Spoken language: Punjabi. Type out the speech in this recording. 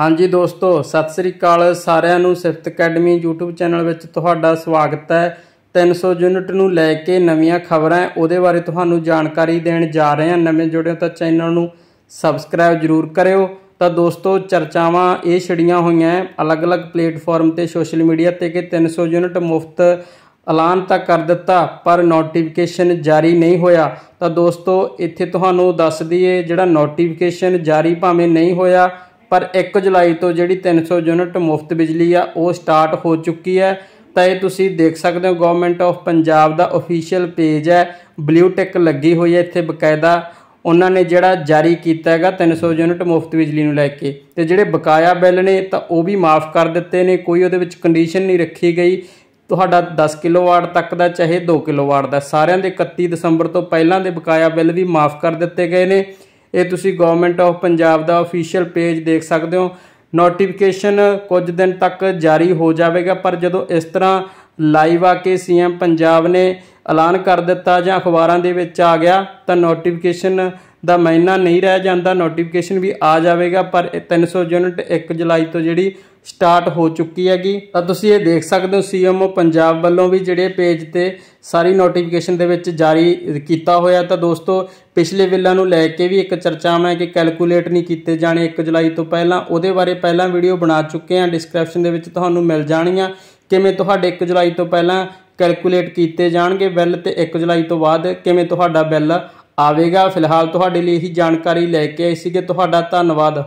ਹਾਂਜੀ ਦੋਸਤੋ ਸਤਿ ਸ੍ਰੀ ਅਕਾਲ ਸਾਰਿਆਂ ਨੂੰ ਸਿਫਤ ਅਕੈਡਮੀ YouTube ਚੈਨਲ ਵਿੱਚ ਤੁਹਾਡਾ ਸਵਾਗਤ ਹੈ 300 ਯੂਨਿਟ ਨੂੰ ਲੈ ਕੇ ਨਵੀਆਂ ਖਬਰਾਂ ਉਹਦੇ ਬਾਰੇ ਤੁਹਾਨੂੰ ਜਾਣਕਾਰੀ ਦੇਣ ਜਾ ਰਹੇ ਹਾਂ ਨਵੇਂ ਜੁੜਿਓ ਤਾਂ ਚੈਨਲ ਨੂੰ ਸਬਸਕ੍ਰਾਈਬ ਜ਼ਰੂਰ ਕਰਿਓ ਤਾਂ ਦੋਸਤੋ ਚਰਚਾਵਾਂ ਇਹ ਛੜੀਆਂ ਹੋਈਆਂ ਅਲੱਗ-ਅਲੱਗ ਪਲੇਟਫਾਰਮ ਤੇ ਸੋਸ਼ਲ ਮੀਡੀਆ ਤੇ ਕਿ 300 ਯੂਨਿਟ ਮੁਫਤ ਐਲਾਨ ਤਾਂ ਕਰ ਦਿੱਤਾ ਪਰ ਨੋਟੀਫਿਕੇਸ਼ਨ ਜਾਰੀ ਨਹੀਂ ਹੋਇਆ ਤਾਂ ਦੋਸਤੋ ਇੱਥੇ ਤੁਹਾਨੂੰ ਦੱਸ ਦਈਏ ਜਿਹੜਾ ਨੋਟੀਫਿਕੇਸ਼ਨ ਜਾਰੀ ਭਾਵੇਂ ਨਹੀਂ ਹੋਇਆ ਪਰ 1 ਜੁਲਾਈ ਤੋਂ ਜਿਹੜੀ 300 ਯੂਨਿਟ ਮੁਫਤ ਬਿਜਲੀ ਆ ਉਹ ਸਟਾਰਟ ਹੋ ਚੁੱਕੀ ਹੈ ਤਾਂ ਇਹ ਤੁਸੀਂ ਦੇਖ ਸਕਦੇ ਹੋ ਗਵਰਨਮੈਂਟ ਆਫ ਪੰਜਾਬ ਦਾ ਅਫੀਸ਼ੀਅਲ ਪੇਜ ਹੈ ਬਲੂ ਟਿਕ ਲੱਗੀ ਹੋਈ ਹੈ ਇੱਥੇ ਬਕਾਇਦਾ ਉਹਨਾਂ ਨੇ ਜਿਹੜਾ ਜਾਰੀ ਕੀਤਾ ਹੈਗਾ 300 ਯੂਨਿਟ ਮੁਫਤ ਬਿਜਲੀ ਨੂੰ ਲੈ ਕੇ ਤੇ ਜਿਹੜੇ ਬਕਾਇਆ ਬਿੱਲ ਨੇ ਤਾਂ ਉਹ ਵੀ ਮਾਫ ਕਰ ਦਿੱਤੇ ਨੇ ਕੋਈ ਉਹਦੇ ਵਿੱਚ ਕੰਡੀਸ਼ਨ ਨਹੀਂ ਰੱਖੀ ਗਈ ਤੁਹਾਡਾ 10 ਕਿਲੋਵਾਟ ਤੱਕ ਦਾ ਚਾਹੇ 2 ਕਿਲੋਵਾਟ ਦਾ ਸਾਰਿਆਂ ਦੇ 31 ਦਸੰਬਰ ਤੋਂ ਪਹਿਲਾਂ ਦੇ ਬਕਾਇਆ ਬਿੱਲ ਵੀ ਮਾਫ ਕਰ ਦਿੱਤੇ ਗਏ ਨੇ ਇਹ ਤੁਸੀਂ ਗਵਰਨਮੈਂਟ ਆਫ ਪੰਜਾਬ ਦਾ ਅਫੀਸ਼ੀਅਲ ਪੇਜ ਦੇਖ ਸਕਦੇ ਹੋ ਨੋਟੀਫਿਕੇਸ਼ਨ ਕੁਝ ਦਿਨ ਤੱਕ ਜਾਰੀ ਹੋ ਜਾਵੇਗਾ ਪਰ ਜਦੋਂ ਇਸ ਤਰ੍ਹਾਂ ਲਾਈਵ ਆ ਕੇ ਸੀਐਮ ਪੰਜਾਬ ਨੇ ਐਲਾਨ ਕਰ ਦਿੱਤਾ ਜਾਂ ਅਖਬਾਰਾਂ ਦੇ ਵਿੱਚ ਆ ਗਿਆ ਤਾਂ ਨੋਟੀਫਿਕੇਸ਼ਨ ਦਾ ਮਹੀਨਾ ਨਹੀਂ ਰਹਿ ਜਾਂਦਾ ਨੋਟੀਫਿਕੇਸ਼ਨ ਵੀ ਆ ਜਾਵੇਗਾ ਪਰ 300 ਯੂਨਿਟ 1 ਜੁਲਾਈ ਤੋਂ ਜਿਹੜੀ ਸਟਾਰਟ ਹੋ ਚੁੱਕੀ ਹੈਗੀ ਤਾਂ ਤੁਸੀਂ ਇਹ ਦੇਖ ਸਕਦੇ ਹੋ ਸੀਐਮਓ ਪੰਜਾਬ ਵੱਲੋਂ ਵੀ ਜਿਹੜੇ ਪੇਜ ਤੇ ਸਾਰੀ ਨੋਟੀਫਿਕੇਸ਼ਨ ਦੇ ਵਿੱਚ ਜਾਰੀ ਕੀਤਾ ਹੋਇਆ ਤਾਂ ਦੋਸਤੋ ਪਿਛਲੇ ਬਿੱਲਾਂ ਨੂੰ ਲੈ ਕੇ ਵੀ ਇੱਕ ਚਰਚਾ ਮੈਂ ਕਿ ਕੈਲਕੂਲੇਟ ਨਹੀਂ ਕੀਤੇ ਜਾਣੇ 1 ਜੁਲਾਈ ਤੋਂ ਪਹਿਲਾਂ ਉਹਦੇ ਬਾਰੇ ਪਹਿਲਾਂ ਵੀਡੀਓ ਬਣਾ ਚੁੱਕੇ ਹਾਂ ਡਿਸਕ੍ਰਿਪਸ਼ਨ ਦੇ ਵਿੱਚ ਤੁਹਾਨੂੰ ਮਿਲ ਜਾਣੀਆਂ ਕਿਵੇਂ ਤੁਹਾਡੇ 1 ਜੁਲਾਈ ਤੋਂ ਪਹਿਲਾਂ ਕੈਲਕੂਲੇਟ ਕੀਤੇ ਜਾਣਗੇ ਬਿੱਲ ਤੇ 1 ਜੁਲਾਈ ਤੋਂ ਬਾਅਦ ਕਿਵੇਂ ਤੁਹਾਡਾ ਬਿੱਲ ਆਵੇਗਾ ਫਿਲਹਾਲ ਤੁਹਾਡੇ ਲਈ ਇਹੀ ਜਾਣਕਾਰੀ ਲੈ ਕੇ ਆਏ ਸੀਗੇ ਤੁਹਾਡਾ ਧੰਨਵਾਦ